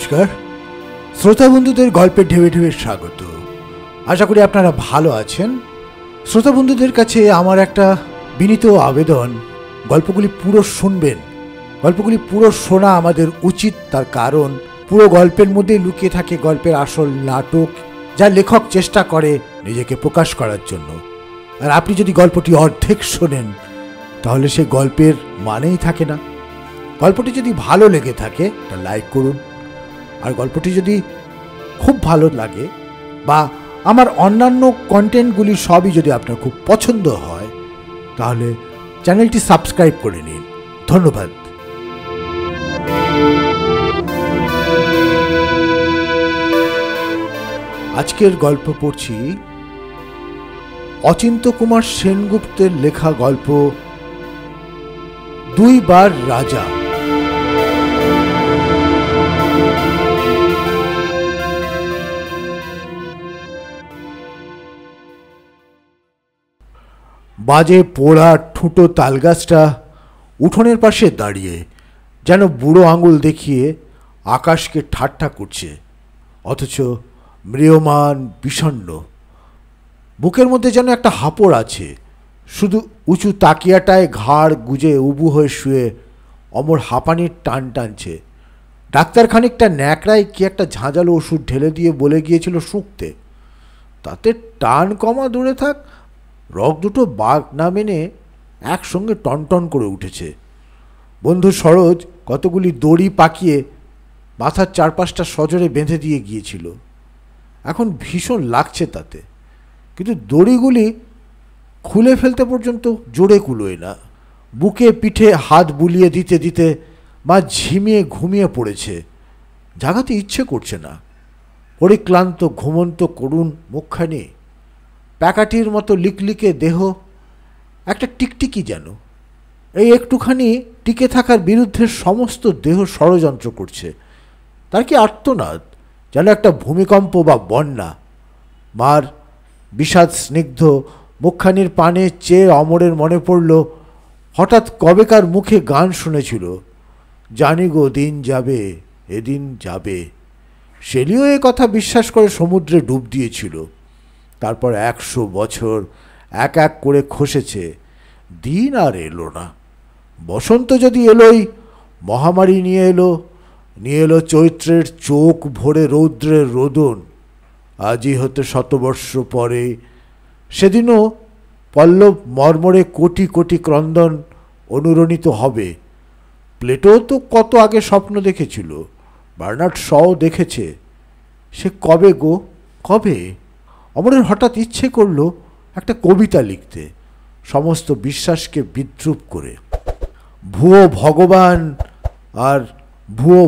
নমস্কার শ্রোতা বন্ধুদের গল্পের ঢেবে ঢেবে স্বাগত আশা করি আপনারা ভালো আছেন শ্রোতা বন্ধুদের কাছে আমার একটা বিনীত আবেদন গল্পগুলি পুরো শুনবেন গল্পগুলি পুরো শোনা আমাদের উচিত তার কারণ পুরো গল্পের মধ্যে লুকিয়ে থাকে গল্পের আসল নাটক যা লেখক চেষ্টা করে নিজেকে প্রকাশ করার জন্য আর আপনি যদি গল্পটি অর্ধেক শোনেন তাহলে সে গল্পের মানেই থাকে না গল্পটি যদি ভালো লেগে থাকে তা লাইক করুন আর গল্পটি যদি খুব ভালো লাগে বা আমার অন্যান্য কন্টেন্টগুলি সবই যদি আপনার খুব পছন্দ হয় তাহলে চ্যানেলটি সাবস্ক্রাইব করে নিন ধন্যবাদ আজকের গল্প পড়ছি অচিন্ত কুমার সেনগুপ্তের লেখা গল্প দুইবার রাজা বাজে পোড়া ঠুটো তালগাছটা উঠোনের পাশে দাঁড়িয়ে যেন বুড়ো আঙুল দেখিয়ে আকাশকে ঠাট্টা করছে অথচ মৃয়মান বিষণ্ন বুকের মধ্যে যেন একটা হাপড় আছে শুধু উঁচু তাকিয়াটায় ঘাড় গুজে উবু হয়ে শুয়ে অমর হাঁপানির টান টানছে ডাক্তার খানিকটা ন্যাকড়ায় কি একটা ঝাঁঝালো ওষুধ ঢেলে দিয়ে বলে গিয়েছিল শুঁকতে তাতে টান কমা দূরে থাক রক দুটো বাঘ না মেনে একসঙ্গে টনটন করে উঠেছে বন্ধু সরোজ কতগুলি দড়ি পাকিয়ে মাথার চারপাশটা সজরে বেঁধে দিয়ে গিয়েছিল এখন ভীষণ লাগছে তাতে কিন্তু দড়িগুলি খুলে ফেলতে পর্যন্ত জোরে কুলোয় না বুকে পিঠে হাত বুলিয়ে দিতে দিতে মা ঝিমিয়ে ঘুমিয়ে পড়েছে জাগাতে ইচ্ছে করছে না পরিক্লান্ত ঘুমন্ত করুণ মুখখানি প্যাকাটির মতো লিকলিকে দেহ একটা টিকটিকি যেন এই একটুখানি টিকে থাকার বিরুদ্ধে সমস্ত দেহ ষড়যন্ত্র করছে তার কি আর্তনাদ যেন একটা ভূমিকম্প বা বন্যা মার বিষাদ স্নিগ্ধ মুখখানির পানে চেয়ে অমরের মনে পড়ল হঠাৎ কবেকার মুখে গান শুনেছিল জানি গো দিন যাবে এদিন যাবে সেলিও এ কথা বিশ্বাস করে সমুদ্রে ডুব দিয়েছিল তারপর একশো বছর এক এক করে খসেছে দিন আর এলো না বসন্ত যদি এলোই মহামারী নিয়ে এলো নিয়ে এলো চৈত্রের চোখ ভরে রৌদ্রের রোদন আজই হতে শতবর্ষ পরে সেদিনও পল্লব মর্মরে কোটি কোটি ক্রন্দন অনুরণিত হবে প্লেটো তো কত আগে স্বপ্ন দেখেছিল বার্নার্ড শও দেখেছে সে কবে গো কবে অমরের হঠাৎ ইচ্ছে করলো একটা কবিতা লিখতে সমস্ত বিশ্বাসকে বিদ্রুপ করে ভুয়ো ভগবান আর ভুয়ো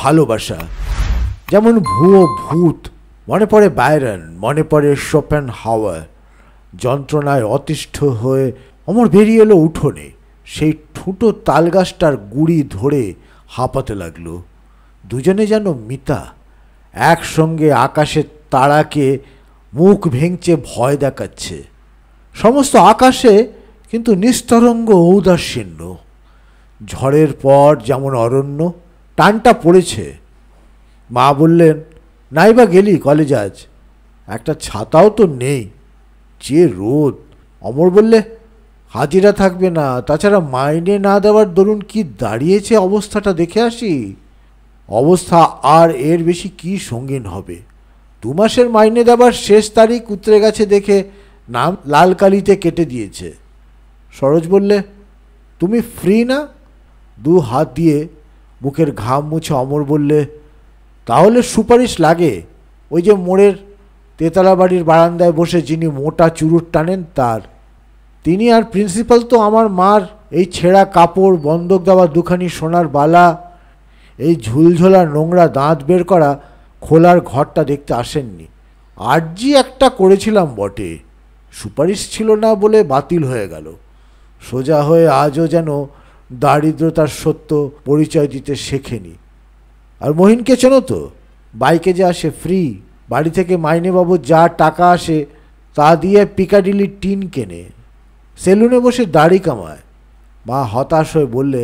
ভালোবাসা যেমন ভুয়ো ভূত মনে পড়ে বায়রন মনে পড়ে শোপেন হাওয়া যন্ত্রণায় অতিষ্ঠ হয়ে অমর বেরিয়ে এলো উঠোনে সেই ঠুটো তালগাছটার গুড়ি ধরে হাঁপাতে লাগলো দুজনে যেন মিতা একসঙ্গে আকাশের তারাকে মুখ ভেঙচে ভয় দেখাচ্ছে সমস্ত আকাশে কিন্তু নিস্তরঙ্গ ঔদাসীন্য ঝড়ের পর যেমন অরণ্য টানটা পড়েছে মা বললেন নাইবা গেলি কলেজ আজ একটা ছাতাও তো নেই যে রোদ অমর বললে হাজিরা থাকবে না তাছাড়া মাইনে না দেওয়ার দরুন কি দাঁড়িয়েছে অবস্থাটা দেখে আসি অবস্থা আর এর বেশি কি সঙ্গীন হবে দু মাসের মাইনে দেবার শেষ তারিখ উতরে গেছে দেখে নাম লাল কালিতে কেটে দিয়েছে সরোজ বললে তুমি ফ্রি না দু হাত দিয়ে বুকের ঘাম মুছে অমর বললে তাহলে সুপারিশ লাগে ওই যে মোড়ের তেতলা বাড়ির বারান্দায় বসে যিনি মোটা চুরুট টানেন তার তিনি আর প্রিন্সিপাল তো আমার মার এই ছেঁড়া কাপড় বন্ধক দেওয়া দুখানি সোনার বালা এই ঝুলঝোলা নোংরা দাঁত বের করা খোলার ঘরটা দেখতে আসেননি আর্জি একটা করেছিলাম বটে সুপারিশ ছিল না বলে বাতিল হয়ে গেল সোজা হয়ে আজও যেন দারিদ্রতার সত্য পরিচয় দিতে শেখেনি আর মহিনকে চেনো তো বাইকে যে আসে ফ্রি বাড়ি থেকে মাইনে বাবু যা টাকা আসে তা দিয়ে পিকাডিলি টিন কেনে সেলুনে বসে দাড়ি কামায় মা হতাশ হয়ে বললে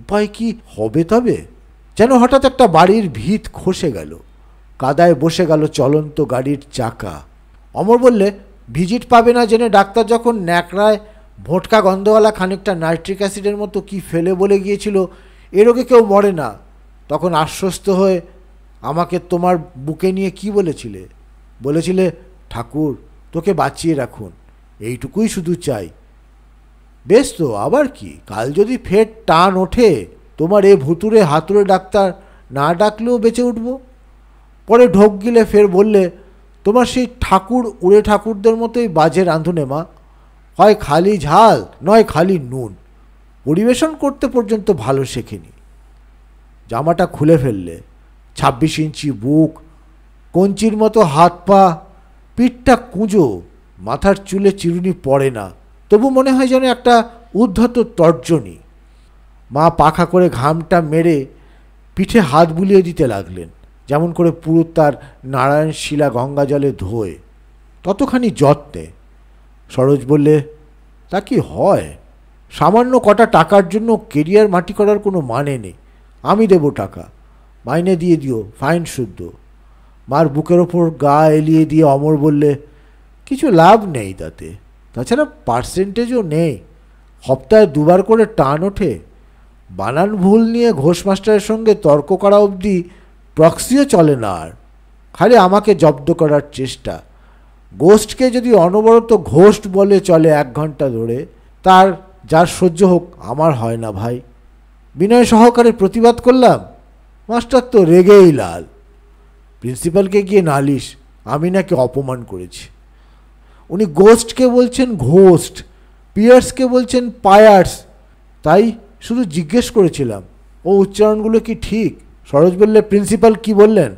উপায় কি হবে তবে যেন হঠাৎ একটা বাড়ির ভিত খসে গেল কাদায় বসে গেল চলন্ত গাড়ির চাকা অমর বললে ভিজিট পাবে না জেনে ডাক্তার যখন ন্যাকড়ায় ভোটকা গন্ধওয়ালা খানিকটা নাইট্রিক অ্যাসিডের মতো কি ফেলে বলে গিয়েছিল এ রোগে কেউ মরে না তখন আশ্বস্ত হয়ে আমাকে তোমার বুকে নিয়ে কি বলেছিলে বলেছিলে ঠাকুর তোকে বাঁচিয়ে রাখুন এইটুকুই শুধু চাই বেশ তো আবার কি কাল যদি ফের টান ওঠে তোমার এ ভুতুরে হাতুড়ে ডাক্তার না ডাকলেও বেঁচে উঠবো পরে ঢোক গিলে ফের বললে তোমার সেই ঠাকুর উড়ে ঠাকুরদের মতোই বাজে রাঁধুনে মা হয় খালি ঝাল নয় খালি নুন পরিবেশন করতে পর্যন্ত ভালো শেখেনি জামাটা খুলে ফেললে ছাব্বিশ ইঞ্চি বুক কঞ্চির মতো হাত পা পিঠটা কুঁজো মাথার চুলে চিরুনি পড়ে না তবু মনে হয় যেন একটা উদ্ধত তর্জনী মা পাখা করে ঘামটা মেরে পিঠে হাত বুলিয়ে দিতে লাগলেন যেমন করে পুরো তার নারায়ণ শিলা গঙ্গা জলে ধোয় ততখানি যত্নে সরোজ বললে তা কি হয় সামান্য কটা টাকার জন্য কেরিয়ার মাটি করার কোনো মানে নেই আমি দেব টাকা মাইনে দিয়ে দিও ফাইন শুদ্ধ মার বুকের ওপর গা এলিয়ে দিয়ে অমর বললে কিছু লাভ নেই তাতে তাছাড়া পার্সেন্টেজও নেই সপ্তাহে দুবার করে টান ওঠে বানান ভুল নিয়ে ঘোষ মাস্টারের সঙ্গে তর্ক করা অবধি প্রক্সিও চলে না আর খালি আমাকে জব্দ করার চেষ্টা গোস্টকে যদি অনবরত ঘোষ্ট বলে চলে এক ঘন্টা ধরে তার যার সহ্য হোক আমার হয় না ভাই বিনয় সহকারে প্রতিবাদ করলাম মাস্টার তো রেগেই লাল প্রিন্সিপালকে গিয়ে নালিশ আমি নাকি অপমান করেছি উনি গোস্টকে বলছেন ঘোস্ট পিয়ার্সকে বলছেন পায়ার্স তাই শুধু জিজ্ঞেস করেছিলাম ও উচ্চারণগুলো কি ঠিক সরোজ বললে প্রিন্সিপাল কি বললেন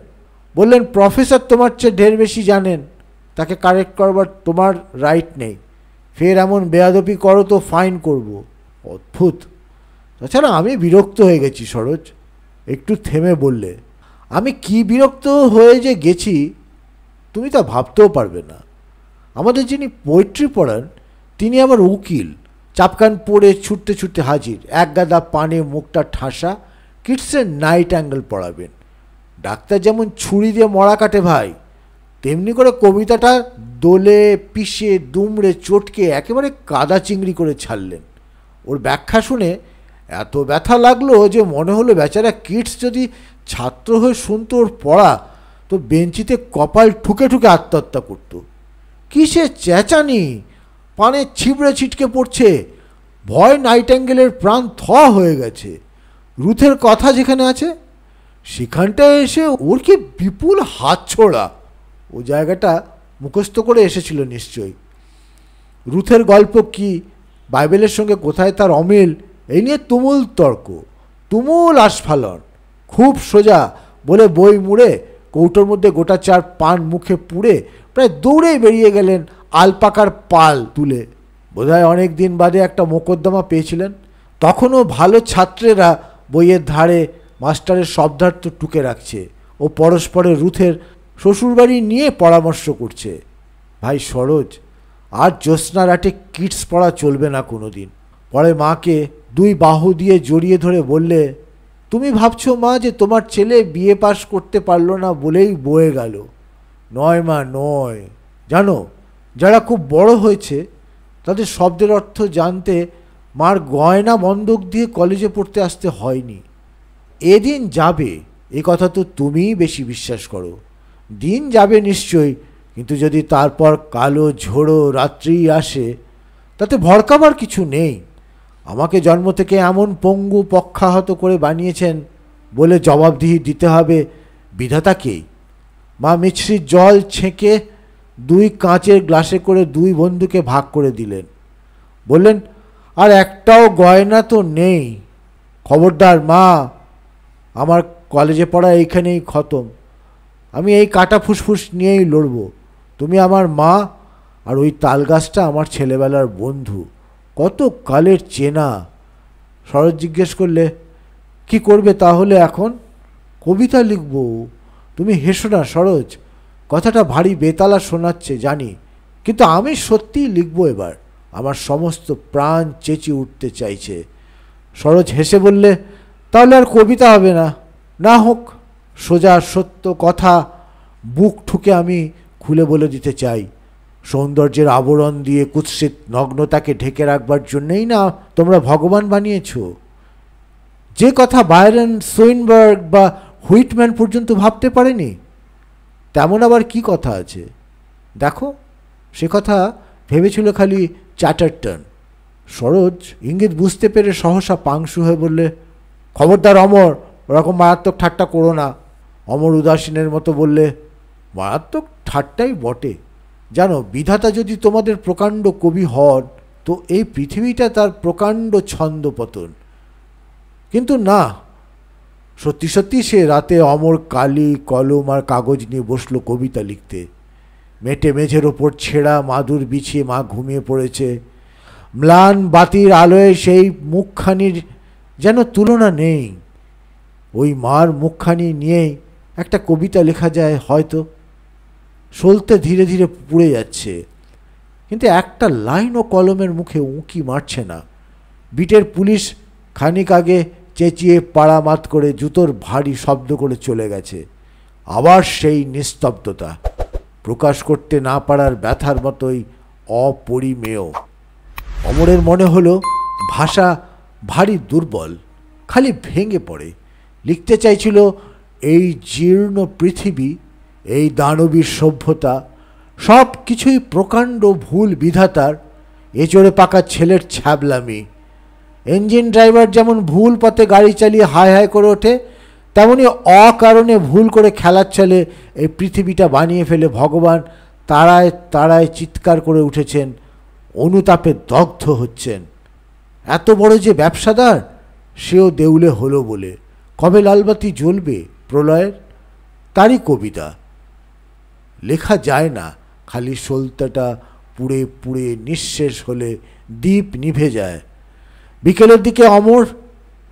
বললেন প্রফেসর তোমার চেয়ে ঢের বেশি জানেন তাকে কারেক্ট করবার তোমার রাইট নেই ফের এমন বেয়াদপি করো তো ফাইন করব অদ্ভুত তাছাড়া আমি বিরক্ত হয়ে গেছি সরোজ একটু থেমে বললে আমি কি বিরক্ত হয়ে যে গেছি তুমি তা ভাবতেও পারবে না আমাদের যিনি পোয়েট্রি পড়ান তিনি আমার উকিল চাপকান পড়ে ছুটতে ছুটতে হাজির এক গাদা পানে মুখটা ঠাসা কিডসের নাইট অ্যাঙ্গেল পড়াবেন ডাক্তার যেমন ছুরি দিয়ে মরা কাটে ভাই তেমনি করে কবিতাটা দোলে পিষে দুমড়ে চটকে একেবারে কাদা চিংড়ি করে ছাড়লেন ওর ব্যাখ্যা শুনে এত ব্যথা লাগলো যে মনে হলো বেচারা কিডস যদি ছাত্র হয়ে শুনতো ওর পড়া তো বেঞ্চিতে কপাল ঠুকে ঠুকে আত্মহত্যা করত কিসে চেঁচানি পানে ছিবড়ে ছিটকে পড়ছে ভয় নাইট অ্যাঙ্গেলের প্রাণ থ হয়ে গেছে রুথের কথা যেখানে আছে সেখানটায় এসে ওর কি বিপুল হাত ছোড়া ও জায়গাটা মুখস্থ করে এসেছিল নিশ্চয়ই রুথের গল্প কি বাইবেলের সঙ্গে কোথায় তার অমিল এই নিয়ে তুমুল তর্ক তুমুল আস্ফালন খুব সোজা বলে বই মুড়ে কৌটোর মধ্যে গোটা চার পান মুখে পুড়ে প্রায় দৌড়ে বেরিয়ে গেলেন আলপাকার পাল তুলে বোধহয় অনেক দিন বাদে একটা মোকদ্দমা পেয়েছিলেন তখনও ভালো ছাত্রেরা বইয়ের ধারে মাস্টারের শব্দার্থ টুকে রাখছে ও পরস্পরের রুথের শ্বশুরবাড়ি নিয়ে পরামর্শ করছে ভাই সরোজ আর জ্যোৎস্না রাটে কিটস পড়া চলবে না কোনো দিন পরে মাকে দুই বাহু দিয়ে জড়িয়ে ধরে বললে তুমি ভাবছো মা যে তোমার ছেলে বিয়ে পাশ করতে পারলো না বলেই বয়ে গেল নয় মা নয় জানো যারা খুব বড় হয়েছে তাদের শব্দের অর্থ জানতে মার গয়না বন্ধক দিয়ে কলেজে পড়তে আসতে হয়নি এদিন যাবে এ কথা তো তুমিই বেশি বিশ্বাস করো দিন যাবে নিশ্চয়ই কিন্তু যদি তারপর কালো ঝোড়ো রাত্রি আসে তাতে ভড়কাবার কিছু নেই আমাকে জন্ম থেকে এমন পঙ্গু পক্ষাহত করে বানিয়েছেন বলে জবাবদিহি দিতে হবে বিধাতাকেই মা মিছরির জল ছেঁকে দুই কাঁচের গ্লাসে করে দুই বন্ধুকে ভাগ করে দিলেন বললেন আর একটাও গয়না তো নেই খবরদার মা আমার কলেজে পড়া এইখানেই খতম আমি এই কাটা ফুসফুস নিয়েই লড়ব তুমি আমার মা আর ওই তালগাছটা আমার ছেলেবেলার বন্ধু কত কালের চেনা শরৎ জিজ্ঞেস করলে কি করবে তাহলে এখন কবিতা লিখব তুমি হেসো না সরোজ কথাটা ভারী বেতালা শোনাচ্ছে জানি কিন্তু আমি সত্যিই লিখব এবার আমার সমস্ত প্রাণ চেঁচিয়ে উঠতে চাইছে সরোজ হেসে বললে তাহলে আর কবিতা হবে না না হোক সোজা সত্য কথা বুক ঠুকে আমি খুলে বলে দিতে চাই সৌন্দর্যের আবরণ দিয়ে কুৎসিত নগ্নতাকে ঢেকে রাখবার জন্যেই না তোমরা ভগবান বানিয়েছ যে কথা বায়রন সোইনবার্গ বা হুইটম্যান পর্যন্ত ভাবতে পারেনি তেমন আবার কি কথা আছে দেখো সে কথা ভেবেছিল খালি চ্যাটারটন সরোজ ইঙ্গিত বুঝতে পেরে সহসা পাংশু হয়ে বললে খবরদার অমর ওরকম মারাত্মক ঠাট্টা করো না অমর উদাসীনের মতো বললে মারাত্মক ঠাট্টাই বটে জানো বিধাতা যদি তোমাদের প্রকাণ্ড কবি হন তো এই পৃথিবীটা তার প্রকাণ্ড ছন্দপতন কিন্তু না সত্যি সত্যি সে রাতে অমর কালি কলম আর কাগজ নিয়ে বসলো কবিতা লিখতে মেটে মেঝের ওপর ছেঁড়া মাদুর বিছিয়ে মা ঘুমিয়ে পড়েছে ম্লান বাতির আলোয় সেই মুখখানির যেন তুলনা নেই ওই মার মুখখানি নিয়েই একটা কবিতা লেখা যায় হয়তো সলতে ধীরে ধীরে পুড়ে যাচ্ছে কিন্তু একটা লাইন ও কলমের মুখে উঁকি মারছে না বিটের পুলিশ খানিক আগে চেঁচিয়ে পাড়ামাত করে জুতোর ভারী শব্দ করে চলে গেছে আবার সেই নিস্তব্ধতা প্রকাশ করতে না পারার ব্যথার মতোই অপরিমেয় অমরের মনে হল ভাষা ভারী দুর্বল খালি ভেঙে পড়ে লিখতে চাইছিল এই জীর্ণ পৃথিবী এই দানবীর সভ্যতা সব কিছুই প্রকাণ্ড ভুল বিধাতার এচড়ে পাকা ছেলের ছাবলামি ইঞ্জিন ড্রাইভার যেমন ভুল পথে গাড়ি চালিয়ে হায় হায় করে ওঠে তেমনি অকারণে ভুল করে খেলার চলে এই পৃথিবীটা বানিয়ে ফেলে ভগবান তারায় তারায় চিৎকার করে উঠেছেন অনুতাপে দগ্ধ হচ্ছেন এত বড় যে ব্যবসাদার সেও দেউলে হলো বলে কবে লালবাতি জ্বলবে প্রলয়ের তারই কবিতা লেখা যায় না খালি সলতাটা পুড়ে পুড়ে নিঃশেষ হলে দ্বীপ নিভে যায় বিকেলের দিকে অমর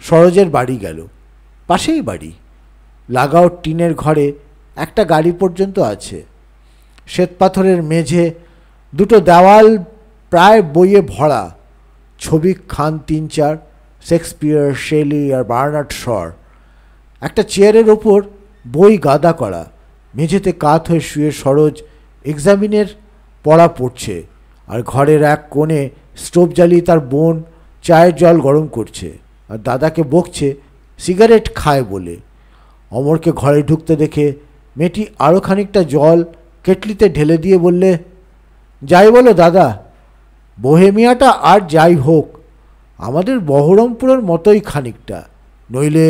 সরজের বাড়ি গেল পাশেই বাড়ি লাগাও টিনের ঘরে একটা গাড়ি পর্যন্ত আছে শ্বেতপাথরের মেঝে দুটো দেওয়াল প্রায় বইয়ে ভরা ছবি খান তিন চার শেক্সপিয়ার শেলি আর বার্নার্ড শর একটা চেয়ারের ওপর বই গাদা করা মেঝেতে কাত হয়ে শুয়ে সরোজ এক্সামিনের পড়া পড়ছে আর ঘরের এক কোণে স্টোভ জ্বালিয়ে তার বোন চায়ের জল গরম করছে আর দাদাকে বকছে সিগারেট খায় বলে অমরকে ঘরে ঢুকতে দেখে মেয়েটি আরও খানিকটা জল কেটলিতে ঢেলে দিয়ে বললে যাই বলো দাদা বোহেমিয়াটা আর যাই হোক আমাদের বহরমপুরের মতোই খানিকটা নইলে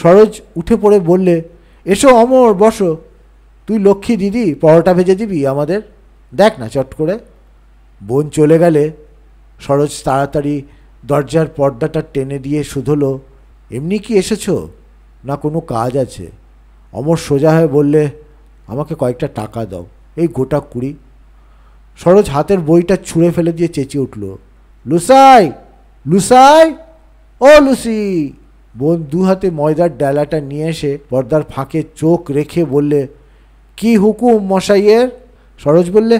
সরোজ উঠে পড়ে বললে এসো অমর বসো তুই লক্ষ্মী দিদি পরোটা ভেজে দিবি আমাদের দেখ না চট করে বোন চলে গেলে সরোজ তাড়াতাড়ি দরজার পর্দাটা টেনে দিয়ে শুধলো এমনি কি এসেছো না কোনো কাজ আছে অমর সোজা হয়ে বললে আমাকে কয়েকটা টাকা দাও এই গোটা কুড়ি সরোজ হাতের বইটা ছুঁড়ে ফেলে দিয়ে চেঁচিয়ে উঠল লুসাই লুসাই ও লুসি বোন দু হাতে ময়দার ডালাটা নিয়ে এসে পর্দার ফাঁকে চোখ রেখে বললে কি হুকুম মশাইয়ের সরোজ বললে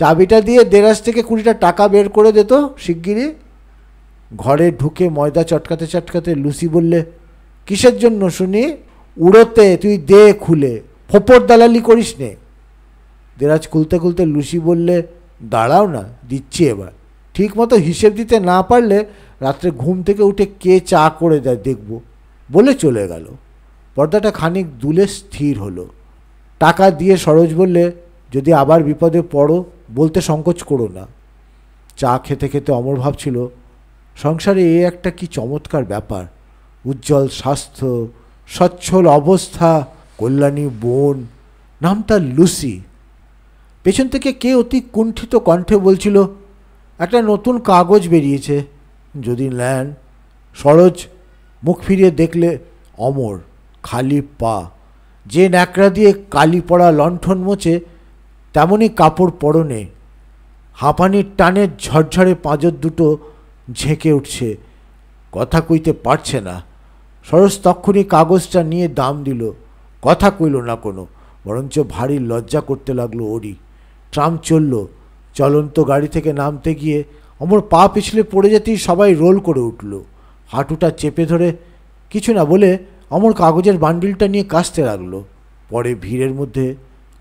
চাবিটা দিয়ে দেরাজ থেকে কুড়িটা টাকা বের করে দিত শিগগিরি ঘরে ঢুকে ময়দা চটকাতে চটকাতে লুসি বললে কিসের জন্য শুনি উড়োতে তুই দে খুলে ফোপর দালালি করিস নে দেরাজ খুলতে খুলতে লুসি বললে দাঁড়াও না দিচ্ছি এবার ঠিক মতো হিসেব দিতে না পারলে রাত্রে ঘুম থেকে উঠে কে চা করে দেয় দেখব বলে চলে গেল পর্দাটা খানিক দুলে স্থির হলো টাকা দিয়ে সরোজ বললে যদি আবার বিপদে পড়ো বলতে সংকোচ করো না চা খেতে খেতে অমর ভাবছিল সংসারে এ একটা কি চমৎকার ব্যাপার উজ্জ্বল স্বাস্থ্য সচ্ছল অবস্থা কল্যাণী বোন নাম তার লুসি পেছন থেকে কে অতি কুণ্ঠিত কণ্ঠে বলছিল একটা নতুন কাগজ বেরিয়েছে যদি নেন সরোজ মুখ ফিরিয়ে দেখলে অমর খালি পা যে ন্যাকড়া দিয়ে কালি পড়া লণ্ঠন মোচে তেমনই কাপড় পরনে হাঁপানির টানের ঝরঝরে পাঁজর দুটো ঝেঁকে উঠছে কথা কইতে পারছে না সরস তক্ষুনি কাগজটা নিয়ে দাম দিল কথা কইল না কোনো বরঞ্চ ভারী লজ্জা করতে লাগলো ওরই ট্রাম চলল চলন্ত গাড়ি থেকে নামতে গিয়ে অমর পা পিছলে পড়ে যেতেই সবাই রোল করে উঠল হাঁটুটা চেপে ধরে কিছু না বলে অমর কাগজের বান্ডিলটা নিয়ে কাঁচতে লাগলো পরে ভিড়ের মধ্যে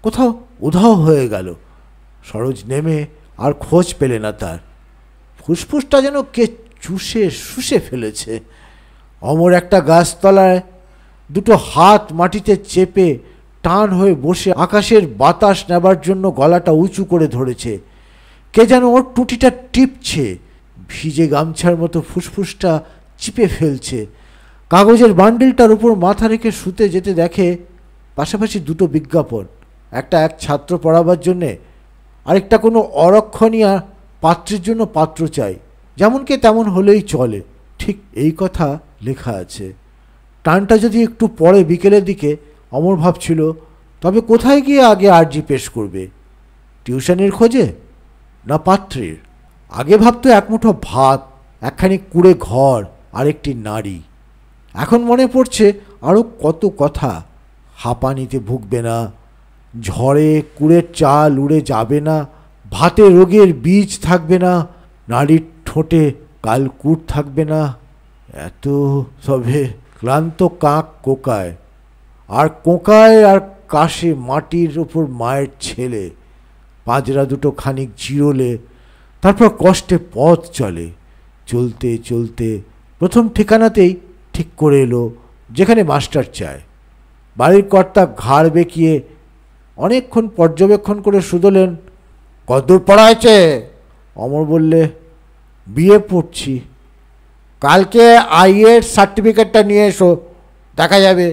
কোথাও উধাও হয়ে গেল সরোজ নেমে আর খোঁজ পেলে না তার ফুসফুসটা যেন কে চুষে শুষে ফেলেছে অমর একটা গাছতলায় দুটো হাত মাটিতে চেপে টান হয়ে বসে আকাশের বাতাস নেবার জন্য গলাটা উঁচু করে ধরেছে কে যেন ওর টুটিটা টিপছে ভিজে গামছার মতো ফুসফুসটা চিপে ফেলছে কাগজের বান্ডিলটার উপর মাথা রেখে শুতে যেতে দেখে পাশাপাশি দুটো বিজ্ঞাপন একটা এক ছাত্র পড়াবার জন্যে আরেকটা কোনো অরক্ষণীয় পাত্রের জন্য পাত্র চাই যেমনকে তেমন হলেই চলে ঠিক এই কথা লেখা আছে টানটা যদি একটু পরে বিকেলের দিকে অমর ভাবছিল তবে কোথায় গিয়ে আগে আর্জি পেশ করবে টিউশনের খোঁজে না পাত্রের আগে ভাবতো একমুঠো ভাত একখানি কুড়ে ঘর আর একটি নারী এখন মনে পড়ছে আরও কত কথা হাঁপানিতে ভুগবে না ঝড়ে কুড়ে চাল উড়ে যাবে না ভাতে রোগের বীজ থাকবে না নারীর ঠোঁটে কালকুট থাকবে না এত সবে ক্লান্ত কাক কোকায় আর কোকায় আর কাশে মাটির ওপর মায়ের ছেলে পাঁজরা দুটো খানিক জিরোলে তারপর কষ্টে পথ চলে চলতে চলতে প্রথম ঠিকানাতেই ঠিক করে এলো যেখানে মাস্টার চায় বাড়ির কর্তা ঘাড় বেঁকিয়ে অনেকক্ষণ পর্যবেক্ষণ করে শুধলেন কদ্দূর পড়া হয়েছে অমর বললে বিয়ে পড়ছি কালকে আইয়ের সার্টিফিকেটটা নিয়ে এসো দেখা যাবে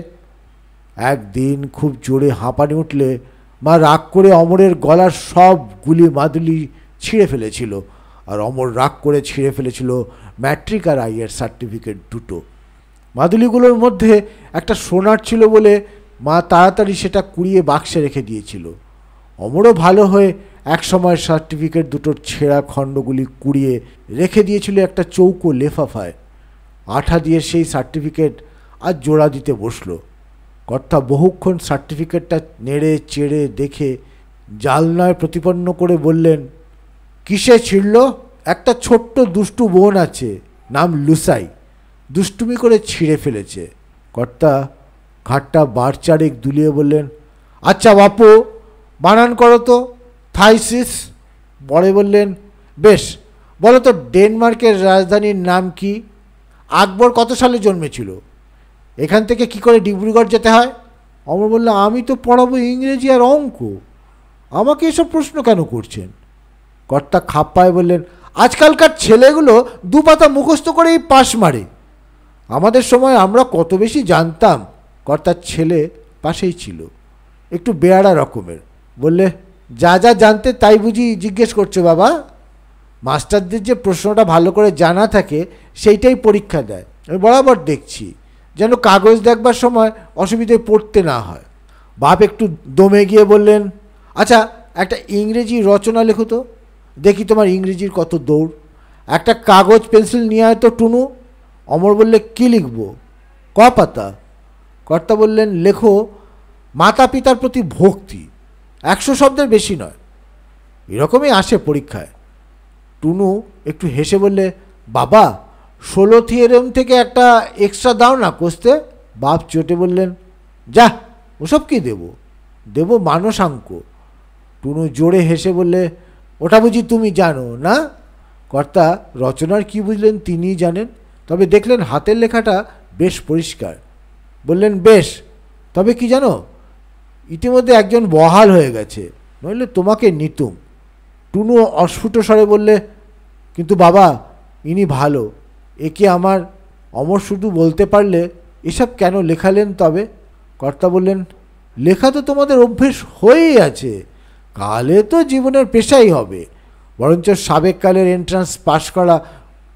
একদিন খুব জোরে হাঁপানি উঠলে মা রাগ করে অমরের গলার সব গুলি মাদুলি ছিঁড়ে ফেলেছিল আর অমর রাগ করে ছিঁড়ে ফেলেছিল ম্যাট্রিক আর আইয়ের সার্টিফিকেট দুটো মাদুলিগুলোর মধ্যে একটা সোনার ছিল বলে মা তাড়াতাড়ি সেটা কুড়িয়ে বাক্সে রেখে দিয়েছিল অমরও ভালো হয়ে একসময় সার্টিফিকেট দুটোর ছেঁড়া খণ্ডগুলি কুড়িয়ে রেখে দিয়েছিল একটা চৌকো লেফাফায় আঠা দিয়ে সেই সার্টিফিকেট আর জোড়া দিতে বসলো কর্তা বহুক্ষণ সার্টিফিকেটটা নেড়ে চেড়ে দেখে জালনায় প্রতিপন্ন করে বললেন কিসে ছিঁড়ল একটা ছোট্ট দুষ্টু বোন আছে নাম লুসাই দুষ্টুমি করে ছিঁড়ে ফেলেছে কর্তা ঘাটটা বার চারেক দুলিয়ে বললেন আচ্ছা বাপু বানান করো তো থাইসিস বড়ে বললেন বেশ বলো তো ডেনমার্কের রাজধানীর নাম কি আকবর কত সালে জন্মেছিল এখান থেকে কি করে ডিব্রুগড় যেতে হয় অমর বলল আমি তো পড়াবো ইংরেজি আর অঙ্ক আমাকে এসব প্রশ্ন কেন করছেন কর্তা খাপ্পায় বললেন আজকালকার ছেলেগুলো দু পাতা মুখস্থ করেই পাশ মারে আমাদের সময় আমরা কত বেশি জানতাম কর্তার ছেলে পাশেই ছিল একটু বেয়ারা রকমের বললে যা যা জানতে তাই বুঝি জিজ্ঞেস করছে বাবা মাস্টারদের যে প্রশ্নটা ভালো করে জানা থাকে সেইটাই পরীক্ষা দেয় আমি বরাবর দেখছি যেন কাগজ দেখবার সময় অসুবিধায় পড়তে না হয় বাপ একটু দমে গিয়ে বললেন আচ্ছা একটা ইংরেজি রচনা লেখো তো দেখি তোমার ইংরেজির কত দৌড় একটা কাগজ পেন্সিল নিয়ে আয় তো টুনু অমর বললে কি লিখব ক পাতা কর্তা বললেন লেখো মাতা পিতার প্রতি ভক্তি একশো শব্দের বেশি নয় এরকমই আসে পরীক্ষায় টুনু একটু হেসে বললে বাবা ষোলো থিয়েরম থেকে একটা এক্সট্রা দাও না কষতে বাপ চটে বললেন যা ওসব কি দেব দেব মানসাঙ্ক টুনু জোরে হেসে বললে ওটা বুঝি তুমি জানো না কর্তা রচনার কি বুঝলেন তিনিই জানেন তবে দেখলেন হাতের লেখাটা বেশ পরিষ্কার বললেন বেশ তবে কি জানো ইতিমধ্যে একজন বহাল হয়ে গেছে নইলে তোমাকে নিতুম টুনু অস্ফুট স্বরে বললে কিন্তু বাবা ইনি ভালো একে আমার অমর শুধু বলতে পারলে এসব কেন লেখালেন তবে কর্তা বললেন লেখা তো তোমাদের অভ্যেস হয়েই আছে কালে তো জীবনের পেশাই হবে বরঞ্চ সাবেককালের এন্ট্রান্স পাশ করা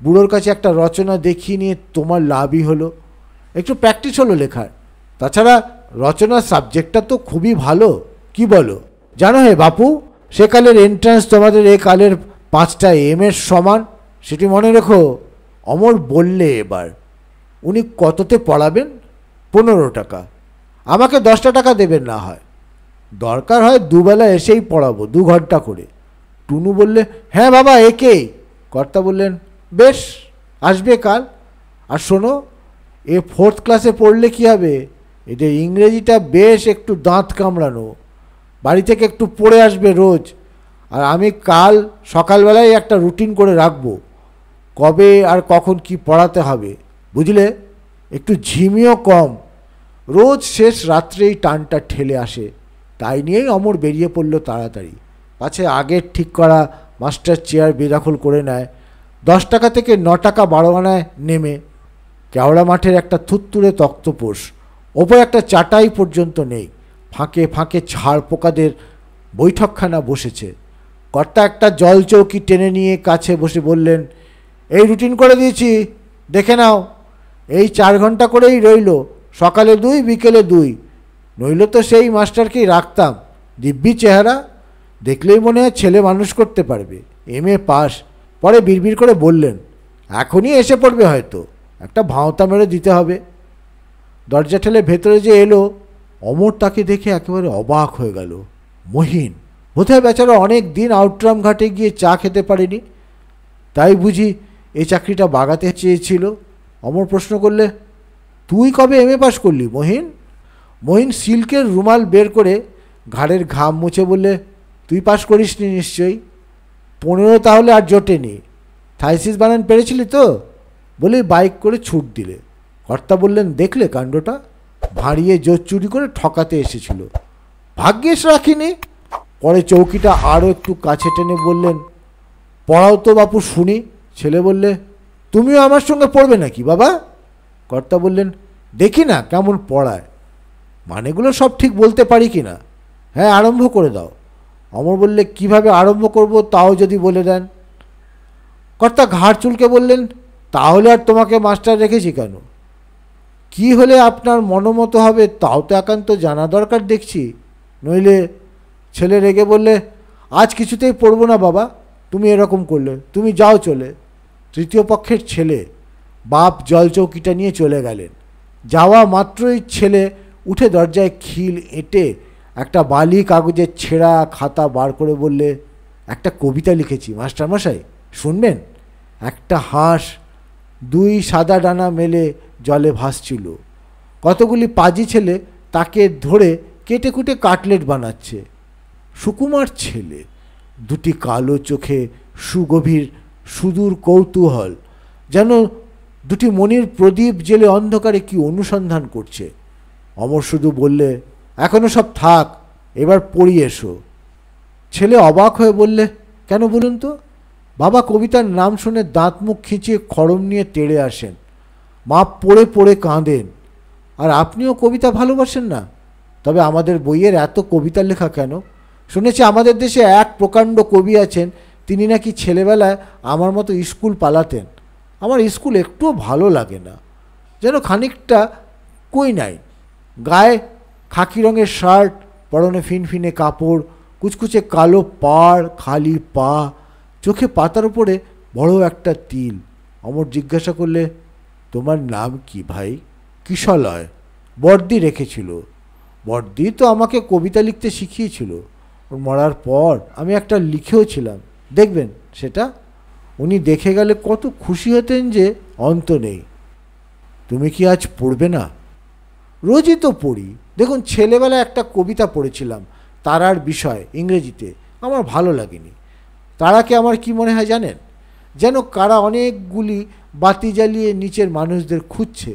বুড়োর কাছে একটা রচনা দেখিয়ে নিয়ে তোমার লাভই হলো একটু প্র্যাকটিস হলো লেখার তাছাড়া রচনার সাবজেক্টটা তো খুবই ভালো কি বলো জানো হে বাপু সেকালের এন্ট্রান্স তোমাদের এ কালের পাঁচটা এম এর সমান সেটি মনে রেখো অমর বললে এবার উনি কততে পড়াবেন পনেরো টাকা আমাকে দশটা টাকা দেবেন না হয় দরকার হয় দুবেলা এসেই পড়াবো দু ঘন্টা করে টুনু বললে হ্যাঁ বাবা একে কর্তা বললেন বেশ আসবে কাল আর শোনো এ ফোর্থ ক্লাসে পড়লে কী হবে এদের ইংরেজিটা বেশ একটু দাঁত কামড়ানো বাড়ি থেকে একটু পড়ে আসবে রোজ আর আমি কাল সকালবেলায় একটা রুটিন করে রাখবো কবে আর কখন কি পড়াতে হবে বুঝলে একটু ঝিমিও কম রোজ শেষ রাত্রেই টানটা ঠেলে আসে তাই নিয়েই অমর বেরিয়ে পড়লো তাড়াতাড়ি পাছে আগের ঠিক করা মাস্টার চেয়ার বেদখল করে নেয় দশ টাকা থেকে ন টাকা বারো আনায় নেমে কেওড়া মাঠের একটা থুত্তুরে তক্তপোষ ওপরে একটা চাটাই পর্যন্ত নেই ফাঁকে ফাঁকে ছাড় পোকাদের বৈঠকখানা বসেছে কর্তা একটা জল চৌকি টেনে নিয়ে কাছে বসে বললেন এই রুটিন করে দিয়েছি দেখে নাও এই চার ঘন্টা করেই রইল সকালে দুই বিকেলে দুই নইল তো সেই মাস্টারকেই রাখতাম দিব্যি চেহারা দেখলেই মনে হয় ছেলে মানুষ করতে পারবে এম এ পাস পরে বিড়বিড় করে বললেন এখনই এসে পড়বে হয়তো একটা ভাঁওতা মেরে দিতে হবে দরজা ঠেলে ভেতরে যে এলো অমর তাকে দেখে একেবারে অবাক হয়ে গেল মহিন বোধহয় বেচারা অনেক দিন আউটরাম ঘাটে গিয়ে চা খেতে পারেনি তাই বুঝি এই চাকরিটা বাগাতে চেয়েছিল অমর প্রশ্ন করলে তুই কবে এম এ পাশ করলি মহিন মহিন সিল্কের রুমাল বের করে ঘাড়ের ঘাম মুছে বললে তুই পাশ করিসনি নিশ্চয়ই পনেরো তাহলে আর জোটেনি থাইসিস বানান পেরেছিলি তো বলে বাইক করে ছুট দিলে কর্তা বললেন দেখলে কাণ্ডটা ভাঁড়িয়ে জোর চুরি করে ঠকাতে এসেছিল ভাগ্যেস রাখিনি পরে চৌকিটা আরও একটু কাছে টেনে বললেন পড়াও তো বাপু শুনি ছেলে বললে তুমিও আমার সঙ্গে পড়বে নাকি বাবা কর্তা বললেন দেখি না কেমন পড়ায় মানেগুলো সব ঠিক বলতে পারি কি না হ্যাঁ আরম্ভ করে দাও অমর বললে কিভাবে আরম্ভ করব তাও যদি বলে দেন কর্তা ঘাড় চুলকে বললেন তাহলে আর তোমাকে মাস্টার রেখেছি কেন কি হলে আপনার মনোমতো হবে তাও তো একান্ত জানা দরকার দেখছি নইলে ছেলে রেগে বললে আজ কিছুতেই পড়বো না বাবা তুমি এরকম করলে তুমি যাও চলে তৃতীয় পক্ষের ছেলে বাপ জলচৌকিটা নিয়ে চলে গেলেন যাওয়া মাত্রই ছেলে উঠে দরজায় খিল এঁটে একটা বালি কাগজের ছেঁড়া খাতা বার করে বললে একটা কবিতা লিখেছি মাস্টারমশাই শুনবেন একটা হাঁস দুই সাদা ডানা মেলে জলে ভাসছিল কতগুলি পাজি ছেলে তাকে ধরে কেটে কুটে কাটলেট বানাচ্ছে সুকুমার ছেলে দুটি কালো চোখে সুগভীর সুদূর কৌতূহল যেন দুটি মনির প্রদীপ জেলে অন্ধকারে কি অনুসন্ধান করছে অমর শুধু বললে এখনও সব থাক এবার পড়ি এসো ছেলে অবাক হয়ে বললে কেন বলুন তো বাবা কবিতার নাম শুনে দাঁত মুখ খিঁচিয়ে খড়ম নিয়ে তেড়ে আসেন মা পড়ে পড়ে কাঁদেন আর আপনিও কবিতা ভালোবাসেন না তবে আমাদের বইয়ের এত কবিতা লেখা কেন শুনেছি আমাদের দেশে এক প্রকাণ্ড কবি আছেন তিনি নাকি ছেলেবেলায় আমার মতো স্কুল পালাতেন আমার স্কুল একটুও ভালো লাগে না যেন খানিকটা কই নাই গায়ে খাকি রঙের শার্ট পরনে ফিনফিনে কাপড় কুচকুচে কালো পাড় খালি পা চোখে পাতার উপরে বড় একটা তিল অমর জিজ্ঞাসা করলে তোমার নাম কি ভাই কিশলয় বর্দি রেখেছিল বর্দি তো আমাকে কবিতা লিখতে শিখিয়েছিল ওর মরার পর আমি একটা লিখেও ছিলাম দেখবেন সেটা উনি দেখে গেলে কত খুশি হতেন যে অন্ত নেই তুমি কি আজ পড়বে না রোজই তো পড়ি দেখুন ছেলেবেলা একটা কবিতা পড়েছিলাম তারার বিষয় ইংরেজিতে আমার ভালো লাগেনি তারাকে আমার কি মনে হয় জানেন যেন কারা অনেকগুলি বাতি জ্বালিয়ে নিচের মানুষদের খুঁজছে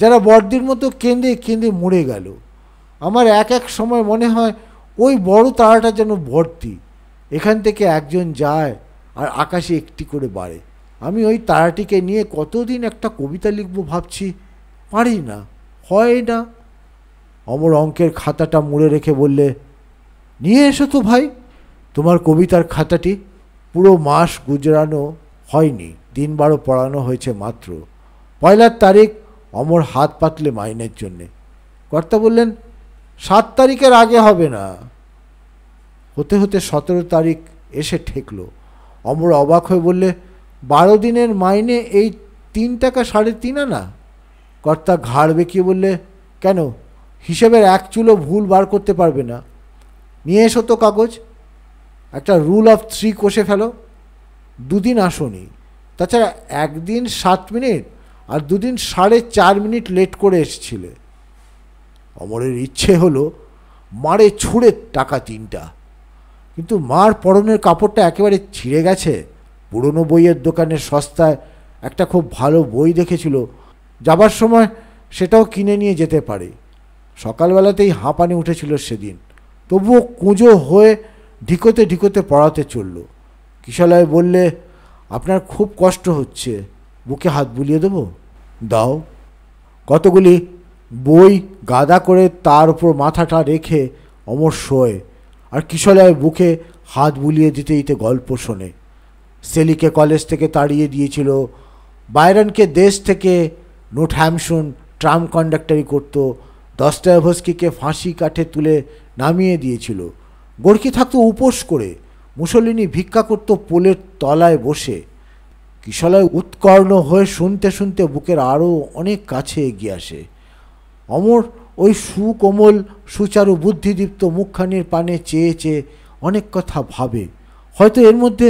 যারা বর্দির মতো কেঁদে কেঁদে মরে গেল আমার এক এক সময় মনে হয় ওই বড় তারাটা যেন ভর্তি এখান থেকে একজন যায় আর আকাশে একটি করে বাড়ে আমি ওই তারাটিকে নিয়ে কতদিন একটা কবিতা লিখব ভাবছি পারি না হয় না অমর অঙ্কের খাতাটা মুড়ে রেখে বললে নিয়ে এসো তো ভাই তোমার কবিতার খাতাটি পুরো মাস গুজরানো হয়নি দিন বারো পড়ানো হয়েছে মাত্র পয়লার তারিখ অমর হাত পাতলে মাইনের জন্যে কর্তা বললেন সাত তারিখের আগে হবে না হতে হতে সতেরো তারিখ এসে ঠেকল অমর অবাক হয়ে বললে বারো দিনের মাইনে এই তিন টাকা সাড়ে তিন আনা কর্তা ঘাড় বেঁকিয়ে বললে কেন হিসেবের এক চুলো ভুল বার করতে পারবে না নিয়ে এসো তো কাগজ একটা রুল অফ থ্রি কষে ফেলো দুদিন আসনি তাছাড়া একদিন সাত মিনিট আর দুদিন সাড়ে চার মিনিট লেট করে এসছিলে অমরের ইচ্ছে হলো মারে ছুঁড়ে টাকা তিনটা কিন্তু মার পরনের কাপড়টা একেবারে ছিঁড়ে গেছে পুরনো বইয়ের দোকানে সস্তায় একটা খুব ভালো বই দেখেছিল যাবার সময় সেটাও কিনে নিয়ে যেতে পারে সকালবেলাতেই হাঁপানি উঠেছিল সেদিন তবুও কুঁজো হয়ে ঢিকোতে ঢিকোতে পড়াতে চলল কিশালয় বললে আপনার খুব কষ্ট হচ্ছে বুকে হাত বুলিয়ে দেবো দাও কতগুলি বই গাদা করে তার উপর মাথাটা রেখে অমর শোয় আর কিশলয় বুকে হাত বুলিয়ে দিতে দিতে গল্প শোনে সেলিকে কলেজ থেকে তাড়িয়ে দিয়েছিল বাইরনকে দেশ থেকে নোট হ্যামসুন ট্রাম কন্ডাক্টারি করতো দস্তাভস্কিকে ফাঁসি কাঠে তুলে নামিয়ে দিয়েছিল গড়কি থাকতো উপোস করে মুসলিনী ভিক্ষা করত পোলের তলায় বসে কিশলায় উৎকর্ণ হয়ে শুনতে শুনতে বুকের আরও অনেক কাছে এগিয়ে আসে অমর ওই সুকোমল সুচারু বুদ্ধিদীপ্ত মুখখানির পানে চেয়ে চেয়ে অনেক কথা ভাবে হয়তো এর মধ্যে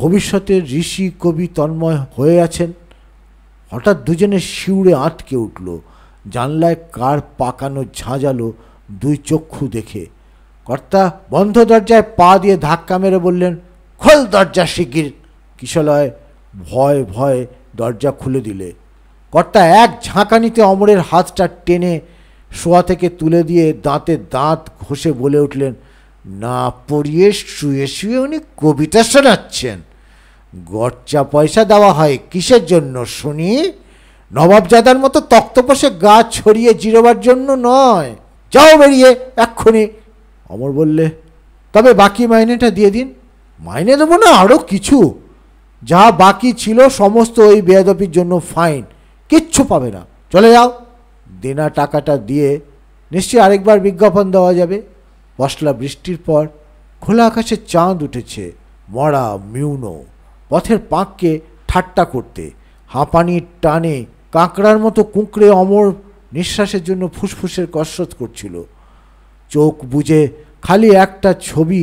ভবিষ্যতের ঋষি কবি তন্ময় হয়ে আছেন হঠাৎ দুজনে শিউড়ে আটকে উঠল জানলায় কার পাকানো ঝাঁঝালো দুই চক্ষু দেখে কর্তা বন্ধ দরজায় পা দিয়ে ধাক্কা মেরে বললেন খোল দরজা শিগির কিশলয় ভয় ভয় দরজা খুলে দিলে কর্তা এক ঝাঁকানিতে অমরের হাতটা টেনে শোয়া থেকে তুলে দিয়ে দাঁতে দাঁত ঘষে বলে উঠলেন না পড়িয়ে শুয়ে শুয়ে উনি কবিতা শোনাচ্ছেন গরচা পয়সা দেওয়া হয় কিসের জন্য শুনি নবাবজাদার মতো তক্তপোষে গা ছড়িয়ে জিরোবার জন্য নয় যাও বেরিয়ে এক্ষুনি অমর বললে তবে বাকি মাইনেটা দিয়ে দিন মাইনে দেবো না আরও কিছু যা বাকি ছিল সমস্ত ওই বেয়াদপির জন্য ফাইন কিচ্ছু পাবে না চলে যাও দেনা টাকাটা দিয়ে নিশ্চয়ই আরেকবার বিজ্ঞাপন দেওয়া যাবে পশলা বৃষ্টির পর খোলা আকাশে চাঁদ উঠেছে মরা মিউনো পথের পাঁককে ঠাট্টা করতে হাঁপানির টানে কাঁকড়ার মতো কুঁকড়ে অমর নিঃশ্বাসের জন্য ফুসফুসের কসরত করছিল চোখ বুঝে খালি একটা ছবি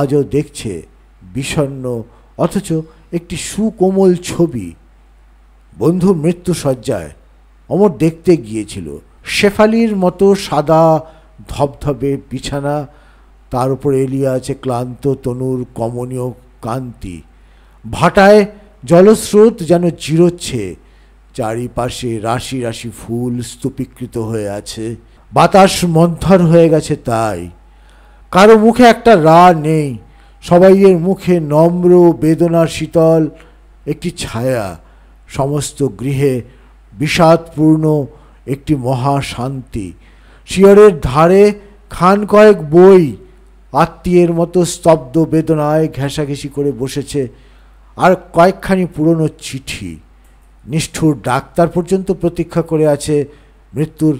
আজও দেখছে বিষণ্ন অথচ একটি সুকোমল ছবি বন্ধু মৃত্যুসজ্জায় অমর দেখতে গিয়েছিল শেফালির মতো সাদা ধবধবে বিছানা তার উপর এলিয়ে আছে ক্লান্ত তনুর কমনীয় কান্তি ভাটায় জলস্রোত যেন জিরোচ্ছে চারিপাশে রাশি রাশি ফুল স্তূপীকৃত হয়ে আছে বাতাস মন্থর হয়ে গেছে তাই কারো মুখে একটা রা নেই সবাইয়ের মুখে নম্র বেদনার শীতল একটি ছায়া সমস্ত গৃহে বিষাদপূর্ণ একটি মহাশান্তি শিয়রের ধারে খান কয়েক বই আত্মীয়ের মতো স্তব্ধ বেদনায় ঘেঁষাঘেঁষি করে বসেছে আর কয়েকখানি পুরনো চিঠি নিষ্ঠুর ডাক্তার পর্যন্ত প্রতীক্ষা করে আছে মৃত্যুর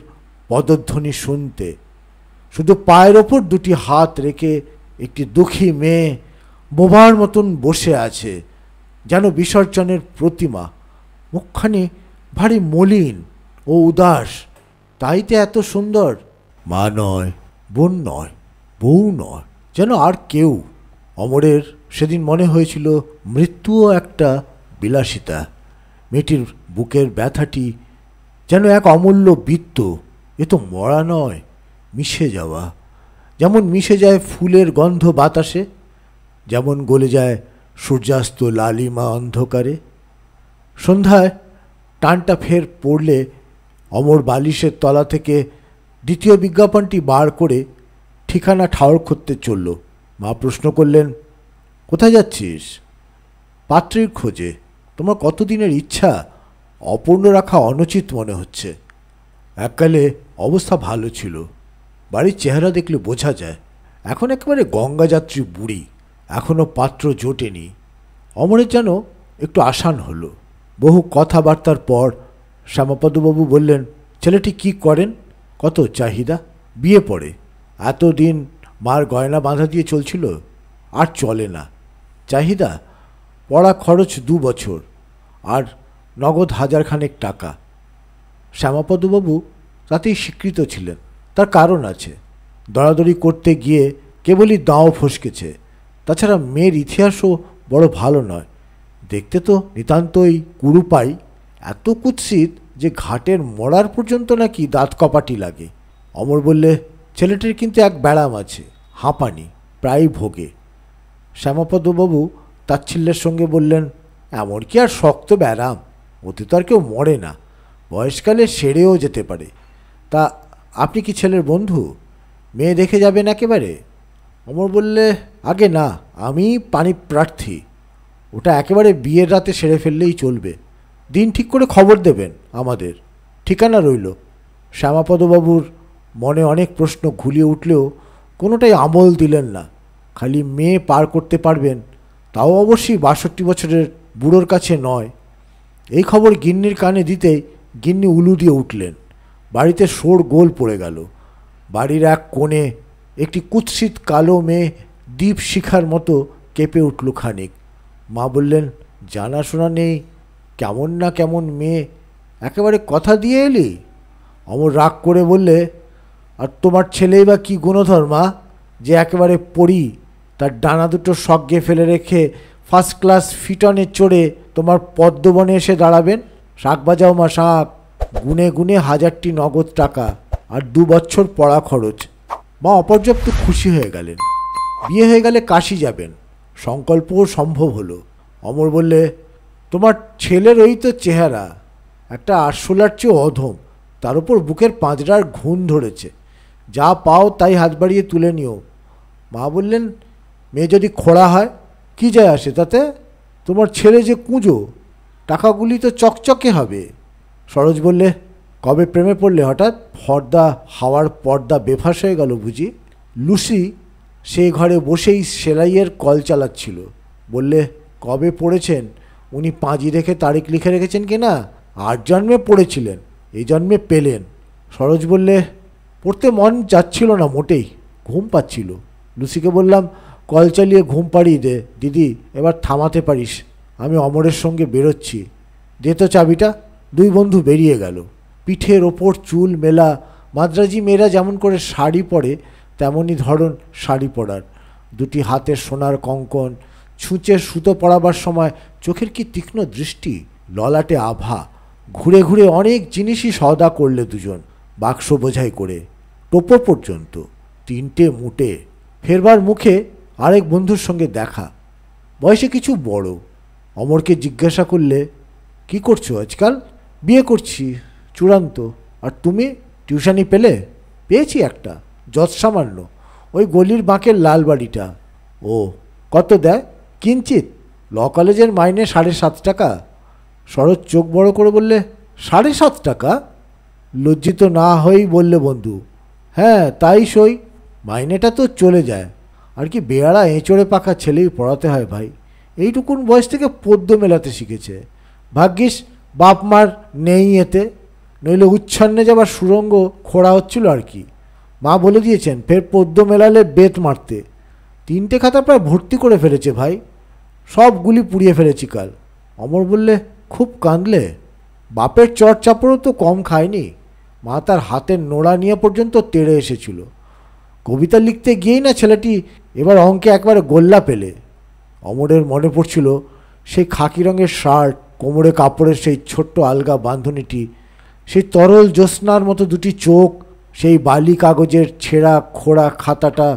পদধ্বনি শুনতে শুধু পায়ের ওপর দুটি হাত রেখে একটি দুঃখী মেয়ে বোবার মতন বসে আছে যেন বিসর্জনের প্রতিমা মুখখানি ভারী মলিন ও উদাস তাইতে এত সুন্দর মা নয় বোন নয় বউ নয় যেন আর কেউ অমরের সেদিন মনে হয়েছিল মৃত্যুও একটা বিলাসিতা মেয়েটির বুকের ব্যথাটি যেন এক অমূল্য বৃত্ত এ তো মরা নয় মিশে যাওয়া যেমন মিশে যায় ফুলের গন্ধ বাতাসে যেমন গলে যায় সূর্যাস্ত লালিমা অন্ধকারে সন্ধ্যায় টানটা ফের পড়লে অমর বালিশের তলা থেকে দ্বিতীয় বিজ্ঞাপনটি বার করে ঠিকানা ঠাওর করতে চলল মা প্রশ্ন করলেন কোথায় যাচ্ছিস পাত্রীর খোঁজে তোমার কতদিনের ইচ্ছা অপূর্ণ রাখা অনুচিত মনে হচ্ছে এককালে অবস্থা ভালো ছিল বাড়ির চেহারা দেখলে বোঝা যায় এখন একেবারে গঙ্গাযাত্রী বুড়ি এখনও পাত্র জোটেনি অমরের যেন একটু আসান হলো বহু কথাবার্তার পর শ্যামাপদবাবু বললেন ছেলেটি কি করেন কত চাহিদা বিয়ে পড়ে এতদিন মার গয়না বাঁধা দিয়ে চলছিল আর চলে না চাহিদা পড়া খরচ দু বছর আর নগদ হাজারখানেক টাকা শ্যামাপদবাবু তাতেই স্বীকৃত ছিলেন তার কারণ আছে দড়াদড়ি করতে গিয়ে কেবলই দাঁও ফসকেছে তাছাড়া মেয়ের ইতিহাসও বড় ভালো নয় দেখতে তো নিতান্তই কুরুপাই এত কুৎসিত যে ঘাটের মরার পর্যন্ত নাকি দাঁত কপাটি লাগে অমর বললে ছেলেটির কিন্তু এক ব্যায়াম আছে হাঁপানি প্রায় ভোগে শ্যামাপদবাবু তাচ্ছিল্যের সঙ্গে বললেন এমন কি আর শক্ত ব্যারাম ওতে তো আর কেউ মরে না বয়সকালে সেরেও যেতে পারে তা আপনি কি ছেলের বন্ধু মেয়ে দেখে যাবেন একেবারে অমর বললে আগে না আমি পানি প্রার্থী ওটা একেবারে বিয়ের রাতে সেরে ফেললেই চলবে দিন ঠিক করে খবর দেবেন আমাদের ঠিকানা রইল শ্যামাপদবাবুর মনে অনেক প্রশ্ন ঘুলিয়ে উঠলেও কোনোটাই আমল দিলেন না খালি মেয়ে পার করতে পারবেন তাও অবশ্যই বাষট্টি বছরের বুড়োর কাছে নয় এই খবর গিন্নির কানে দিতেই গিন্নি উলু দিয়ে উঠলেন বাড়িতে সোর গোল পড়ে গেল বাড়ির এক কোণে একটি কুৎসিত কালো মেয়ে দ্বীপ শিখার মতো কেঁপে উঠল খানিক মা বললেন জানাশোনা নেই কেমন না কেমন মেয়ে একেবারে কথা দিয়ে এলি অমর রাগ করে বললে আর তোমার ছেলেই বা কী গুণধর মা যে একেবারে পড়ি তার ডানা দুটো সজ্ঞে ফেলে রেখে ফার্স্ট ক্লাস ফিটনে চড়ে তোমার পদ্মবনে এসে দাঁড়াবেন শাক বাজাও মা শাক গুনে গুনে হাজারটি নগদ টাকা আর দু বছর পড়া খরচ মা অপর্যাপ্ত খুশি হয়ে গেলেন বিয়ে হয়ে গেলে কাশি যাবেন সংকল্পও সম্ভব হলো অমর বললে তোমার ছেলের ওই তো চেহারা একটা আরশোলার চেয়ে অধম তার উপর বুকের পাঁচড়ার ঘুণ ধরেছে যা পাও তাই হাত বাড়িয়ে তুলে নিও মা বললেন মেয়ে যদি খোড়া হয় কি যায় আসে তাতে তোমার ছেলে যে কুঁজো টাকাগুলি তো চকচকে হবে সরোজ বললে কবে প্রেমে পড়লে হঠাৎ ফর্দা হাওয়ার পর্দা বেফাস হয়ে গেল বুঝি লুসি সেই ঘরে বসেই সেলাইয়ের কল চালাচ্ছিল বললে কবে পড়েছেন উনি পাঁজি রেখে তারিখ লিখে রেখেছেন কি না আর জন্মে পড়েছিলেন এই জন্মে পেলেন সরোজ বললে পড়তে মন যাচ্ছিল না মোটেই ঘুম পাচ্ছিল লুসিকে বললাম কল চালিয়ে ঘুম পাড়িয়ে দে দিদি এবার থামাতে পারিস আমি অমরের সঙ্গে বেরোচ্ছি দে তো চাবিটা দুই বন্ধু বেরিয়ে গেল পিঠের ওপর চুল মেলা মাদ্রাজি মেয়েরা যেমন করে শাড়ি পরে তেমনই ধরন শাড়ি পরার দুটি হাতের সোনার কঙ্কন ছুঁচে সুতো পড়াবার সময় চোখের কি তীক্ষ্ণ দৃষ্টি ললাটে আভা ঘুরে ঘুরে অনেক জিনিসই সওদা করলে দুজন বাক্স বোঝাই করে টোপো পর্যন্ত তিনটে মুটে ফেরবার মুখে আরেক বন্ধুর সঙ্গে দেখা বয়সে কিছু বড় অমরকে জিজ্ঞাসা করলে কি করছো আজকাল বিয়ে করছি চূড়ান্ত আর তুমি টিউশানি পেলে পেয়েছি একটা যত সামান্য ওই গলির বাঁকের লাল বাড়িটা ও কত দেয় কিঞ্চিত ল কলেজের মাইনে সাড়ে সাত টাকা শরৎ চোখ বড় করে বললে সাড়ে সাত টাকা লজ্জিত না হয়েই বললে বন্ধু হ্যাঁ তাই সই মাইনেটা তো চলে যায় আর কি বেয়ারা এঁচড়ে পাখা ছেলেই পড়াতে হয় ভাই এইটুকুন বয়স থেকে পদ্য মেলাতে শিখেছে ভাগ্যিস বাপ মার নেই এতে নইলে উচ্ছন্নে যাবার সুরঙ্গ খোঁড়া হচ্ছিল আর কি মা বলে দিয়েছেন ফের পদ্য মেলালে বেত মারতে তিনটে খাতা প্রায় ভর্তি করে ফেলেছে ভাই সবগুলি পুড়িয়ে ফেলেছি কাল অমর বললে খুব কাঁদলে বাপের চট চাপড়ও তো কম খায়নি মা তার হাতের নোড়া নিয়ে পর্যন্ত তেড়ে এসেছিল কবিতা লিখতে গিয়েই না ছেলেটি এবার অঙ্কে একবারে গোল্লা পেলে অমরের মনে পড়ছিল সেই খাকি রঙের শার্ট কোমরে কাপড়ের সেই ছোট্ট আলগা বান্ধনীটি সেই তরল জ্যোৎস্নার মতো দুটি চোখ সেই বালি কাগজের ছেঁড়া খোড়া খাতাটা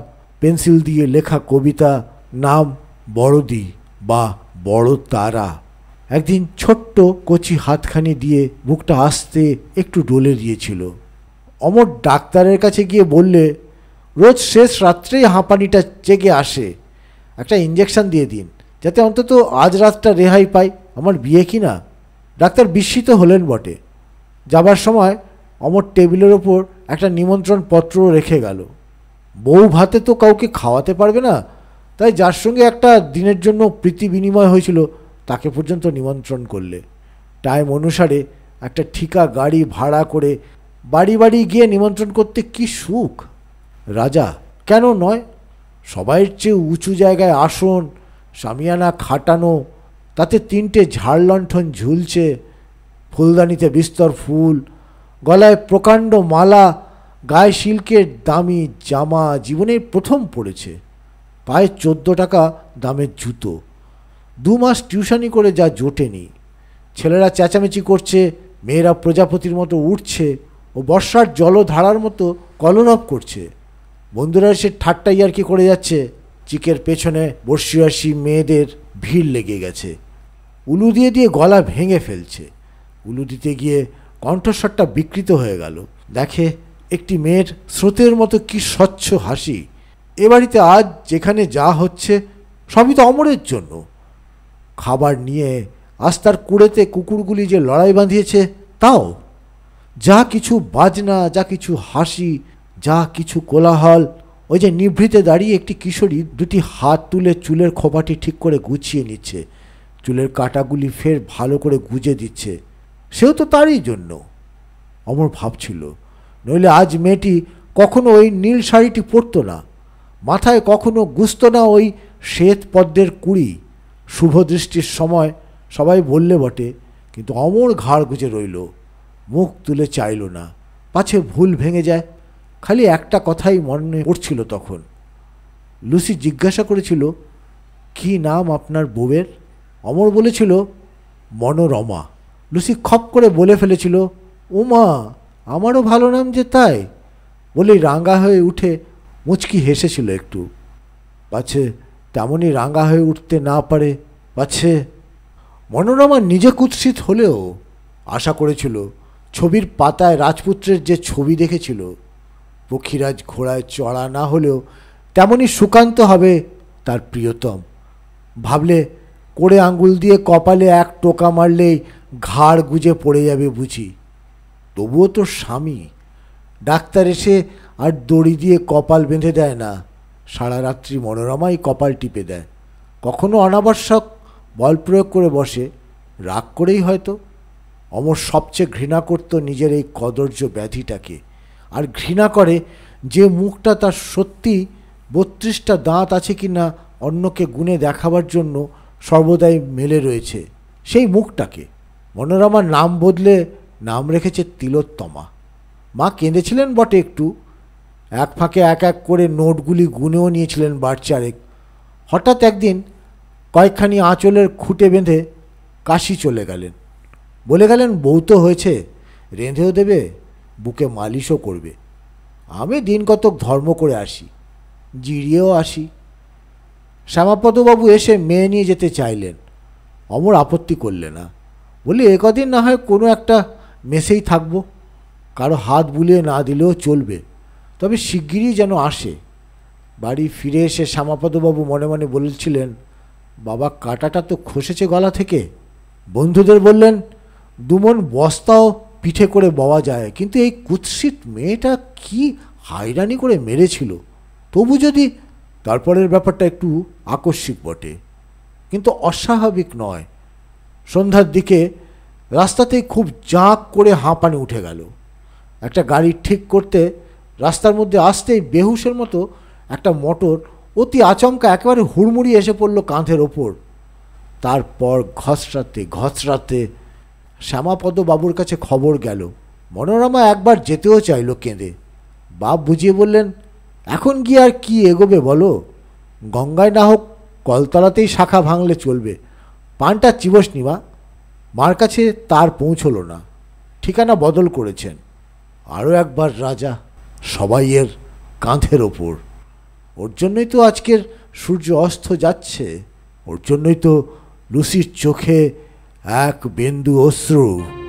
পেন্সিল দিয়ে লেখা কবিতা নাম বড়দি বা বড় তারা একদিন ছোট্ট কচি হাতখানি দিয়ে বুকটা আসতে একটু ডলে দিয়েছিল অমর ডাক্তারের কাছে গিয়ে বললে রোজ শেষ রাত্রেই হাঁপানিটা চেগে আসে একটা ইঞ্জেকশান দিয়ে দিন যাতে অন্তত আজ রাতটা রেহাই পাই আমার বিয়ে কি না ডাক্তার বিস্মিত হলেন বটে যাবার সময় অমর টেবিলের ওপর একটা নিমন্ত্রণ পত্র রেখে গেল বউ ভাতে তো কাউকে খাওয়াতে পারবে না তাই যার সঙ্গে একটা দিনের জন্য প্রীতি বিনিময় হয়েছিল তাকে পর্যন্ত নিমন্ত্রণ করলে টাইম অনুসারে একটা ঠিকা গাড়ি ভাড়া করে বাড়ি বাড়ি গিয়ে নিমন্ত্রণ করতে কি সুখ রাজা কেন নয় সবাইয়ের চেয়ে উঁচু জায়গায় আসন সামিয়ানা খাটানো তাতে তিনটে ঝাড় লণ্ঠন ঝুলছে ফুলদানিতে বিস্তর ফুল গলায় প্রকাণ্ড মালা গায়ে শিল্কের দামি জামা জীবনের প্রথম পড়েছে পায়ে চোদ্দো টাকা দামের জুতো দু মাস টিউশানি করে যা জোটেনি ছেলেরা চেঁচামেচি করছে মেয়েরা প্রজাপতির মতো উঠছে ও বর্ষার জলধারার মতো কলনক করছে বন্ধুরা সে ঠাট্টাই আর কি করে যাচ্ছে চিকের পেছনে বর্ষিয়াসী মেয়েদের ভিড় লেগে গেছে উলু দিয়ে দিয়ে গলা ভেঙে ফেলছে উলু দিতে গিয়ে কণ্ঠস্বরটা বিকৃত হয়ে গেল দেখে একটি মেয়ের স্রোতের মতো কি স্বচ্ছ হাসি এ বাড়িতে আজ যেখানে যা হচ্ছে সবই তো অমরের জন্য খাবার নিয়ে আজ তার কুড়েতে কুকুরগুলি যে লড়াই বাঁধিয়েছে তাও যা কিছু বাজনা যা কিছু হাসি যা কিছু কোলাহল ওই যে নিভৃতে দাঁড়িয়ে একটি কিশোরী দুটি হাত তুলে চুলের খোপাটি ঠিক করে গুছিয়ে নিচ্ছে চুলের কাটাগুলি ফের ভালো করে গুজে দিচ্ছে সেও তো তারই জন্য অমর ভাবছিল নইলে আজ মেয়েটি কখনো ওই নীল শাড়িটি পরতো না মাথায় কখনো গুস্ত না ওই শ্বেত পদ্মের কুড়ি শুভদৃষ্টির সময় সবাই বললে বটে কিন্তু অমর ঘাড় গুজে রইল মুখ তুলে চাইল না পাছে ভুল ভেঙে যায় খালি একটা কথাই মনে পড়ছিল তখন লুসি জিজ্ঞাসা করেছিল কি নাম আপনার বউয়ের অমর বলেছিল মনোরমা লুসি খপ করে বলে ফেলেছিল উমা আমারও ভালো নাম যে তাই বলে রাঙ্গা হয়ে উঠে মুচকি হেসেছিল একটু পাছে তেমনই রাঙ্গা হয়ে উঠতে না পারে পাছে মনোরমা নিজে কুৎসিত হলেও আশা করেছিল ছবির পাতায় রাজপুত্রের যে ছবি দেখেছিল পক্ষীরাজ ঘোড়ায় চড়া না হলেও তেমনি সুকান্ত হবে তার প্রিয়তম ভাবলে করে আঙ্গুল দিয়ে কপালে এক টোকা মারলেই ঘাড় গুজে পড়ে যাবে বুঝি তবুও তো স্বামী ডাক্তার এসে আর দড়ি দিয়ে কপাল বেঁধে দেয় না সারা রাত্রি মনোরমাই কপাল টিপে দেয় কখনো অনাবশ্যক বল প্রয়োগ করে বসে রাগ করেই হয়তো অমর সবচেয়ে ঘৃণা করত নিজের এই কদর্য ব্যাধিটাকে আর ঘৃণা করে যে মুখটা তার সত্যি বত্রিশটা দাঁত আছে কি না অন্যকে গুনে দেখাবার জন্য সর্বদাই মেলে রয়েছে সেই মুখটাকে মনোরমার নাম বদলে নাম রেখেছে তিলোত্তমা মা কেঁদেছিলেন বটে একটু এক ফাঁকে এক এক করে নোটগুলি গুনেও নিয়েছিলেন বারচারেক হঠাৎ একদিন কয়েকখানি আঁচলের খুঁটে বেঁধে কাশি চলে গেলেন বলে গেলেন বউ তো হয়েছে রেঁধেও দেবে বুকে মালিশও করবে আমি দিন কতক ধর্ম করে আসি জিরিয়েও আসি শ্যামাপদবাবু এসে মেয়ে নিয়ে যেতে চাইলেন অমর আপত্তি করলে না বলি একদিন না হয় কোনো একটা মেসেই থাকবো কারো হাত বুলিয়ে না দিলেও চলবে তবে শিগগিরই যেন আসে বাড়ি ফিরে এসে শ্যামাপদবাবু মনে মনে বলছিলেন বাবা কাটাটা তো খসেছে গলা থেকে বন্ধুদের বললেন দুমন বস্তাও পিঠে করে বওয়া যায় কিন্তু এই কুৎসিত মেয়েটা কি হাইরানি করে মেরেছিল তবু যদি তারপরের ব্যাপারটা একটু আকস্মিক বটে কিন্তু অস্বাভাবিক নয় সন্ধ্যার দিকে রাস্তাতেই খুব জাঁক করে হাঁপানি উঠে গেল একটা গাড়ি ঠিক করতে রাস্তার মধ্যে আসতেই বেহুশের মতো একটা মোটর অতি আচমকা একেবারে হুড়মুড়ি এসে পড়ল কাঁধের ওপর তারপর ঘসরাতে ঘসরাতে শ্যামাপদ বাবুর কাছে খবর গেল মনোরমা একবার যেতেও চাইল কেঁদে বাপ বুঝিয়ে বললেন এখন গিয়ে আর কি এগোবে বলো গঙ্গায় না হোক কলতলাতেই শাখা ভাঙলে চলবে পানটা চিবস নিবা মার কাছে তার পৌঁছলো না ঠিকানা বদল করেছেন আরও একবার রাজা সবাই এর কাঁধের ওপর ওর জন্যই তো আজকের সূর্য অস্ত যাচ্ছে ওর জন্যই তো লুসির চোখে aku ah, osru.